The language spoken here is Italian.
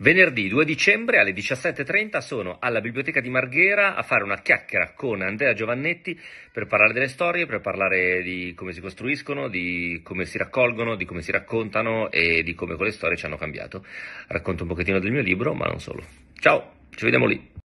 Venerdì 2 dicembre alle 17.30 sono alla Biblioteca di Marghera a fare una chiacchiera con Andrea Giovannetti per parlare delle storie, per parlare di come si costruiscono, di come si raccolgono, di come si raccontano e di come quelle storie ci hanno cambiato. Racconto un pochettino del mio libro, ma non solo. Ciao, ci vediamo lì.